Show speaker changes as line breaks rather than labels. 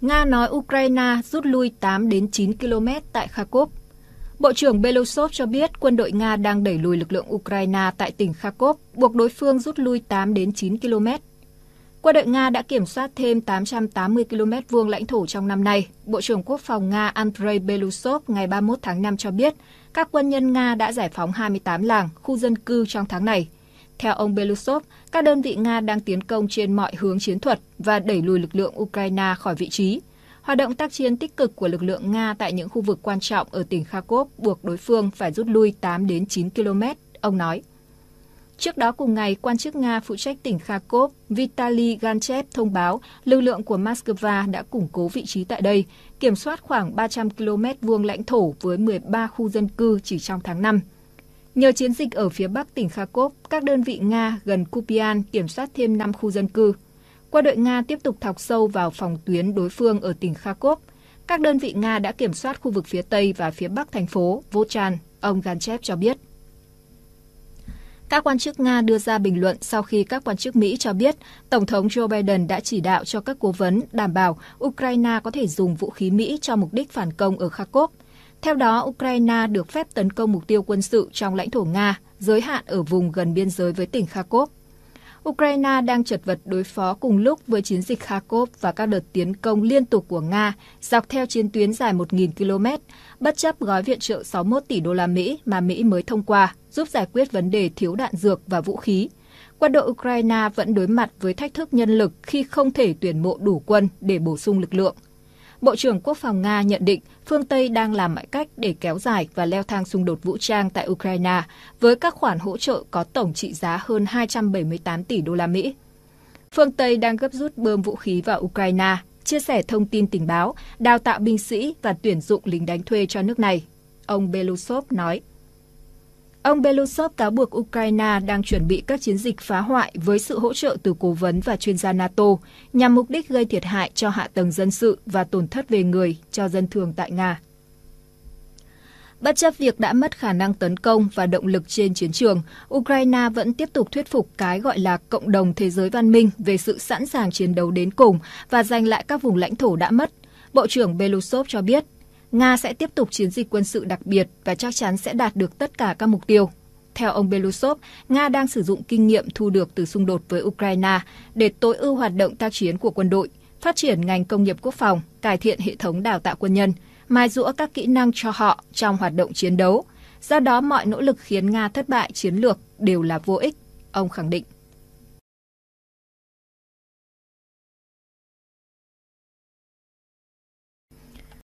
Nga nói Ukraine rút lui 8 đến 9 km tại Kharkov. Bộ trưởng Belousov cho biết quân đội Nga đang đẩy lùi lực lượng Ukraine tại tỉnh Kharkov, buộc đối phương rút lui 8 đến 9 km. Quân đội Nga đã kiểm soát thêm 880 km vuông lãnh thổ trong năm nay. Bộ trưởng Quốc phòng Nga Andrei Belousov ngày 31 tháng 5 cho biết các quân nhân Nga đã giải phóng 28 làng, khu dân cư trong tháng này – theo ông Belousov, các đơn vị Nga đang tiến công trên mọi hướng chiến thuật và đẩy lùi lực lượng Ukraine khỏi vị trí. Hoạt động tác chiến tích cực của lực lượng Nga tại những khu vực quan trọng ở tỉnh Kharkov buộc đối phương phải rút lui 8 đến 9 km, ông nói. Trước đó cùng ngày, quan chức Nga phụ trách tỉnh Kharkov Vitaly Ganchev thông báo lực lượng của Moscow đã củng cố vị trí tại đây, kiểm soát khoảng 300 km vuông lãnh thổ với 13 khu dân cư chỉ trong tháng 5. Nhờ chiến dịch ở phía bắc tỉnh Kharkov, các đơn vị Nga gần Kupian kiểm soát thêm 5 khu dân cư. Qua đội Nga tiếp tục thọc sâu vào phòng tuyến đối phương ở tỉnh Kharkov. Các đơn vị Nga đã kiểm soát khu vực phía tây và phía bắc thành phố Vochan, ông Ganchev cho biết. Các quan chức Nga đưa ra bình luận sau khi các quan chức Mỹ cho biết Tổng thống Joe Biden đã chỉ đạo cho các cố vấn đảm bảo Ukraine có thể dùng vũ khí Mỹ cho mục đích phản công ở Kharkov – theo đó, Ukraine được phép tấn công mục tiêu quân sự trong lãnh thổ Nga, giới hạn ở vùng gần biên giới với tỉnh Kharkov. Ukraine đang chật vật đối phó cùng lúc với chiến dịch Kharkov và các đợt tiến công liên tục của Nga dọc theo chiến tuyến dài 1.000 km, bất chấp gói viện trợ 61 tỷ đô la Mỹ mà Mỹ mới thông qua giúp giải quyết vấn đề thiếu đạn dược và vũ khí. Quân đội Ukraine vẫn đối mặt với thách thức nhân lực khi không thể tuyển mộ đủ quân để bổ sung lực lượng. Bộ trưởng Quốc phòng Nga nhận định phương Tây đang làm mọi cách để kéo dài và leo thang xung đột vũ trang tại Ukraine với các khoản hỗ trợ có tổng trị giá hơn 278 tỷ đô la Mỹ. Phương Tây đang gấp rút bơm vũ khí vào Ukraine, chia sẻ thông tin tình báo, đào tạo binh sĩ và tuyển dụng lính đánh thuê cho nước này. Ông Belousov nói. Ông Belousov cáo buộc Ukraine đang chuẩn bị các chiến dịch phá hoại với sự hỗ trợ từ cố vấn và chuyên gia NATO nhằm mục đích gây thiệt hại cho hạ tầng dân sự và tổn thất về người cho dân thường tại Nga. Bất chấp việc đã mất khả năng tấn công và động lực trên chiến trường, Ukraine vẫn tiếp tục thuyết phục cái gọi là cộng đồng thế giới văn minh về sự sẵn sàng chiến đấu đến cùng và giành lại các vùng lãnh thổ đã mất. Bộ trưởng Belousov cho biết Nga sẽ tiếp tục chiến dịch quân sự đặc biệt và chắc chắn sẽ đạt được tất cả các mục tiêu. Theo ông Belousov, Nga đang sử dụng kinh nghiệm thu được từ xung đột với Ukraine để tối ưu hoạt động tác chiến của quân đội, phát triển ngành công nghiệp quốc phòng, cải thiện hệ thống đào tạo quân nhân, mài giũa các kỹ năng cho họ trong hoạt động chiến đấu. Do đó, mọi nỗ lực khiến Nga thất bại chiến lược đều là vô ích, ông khẳng định.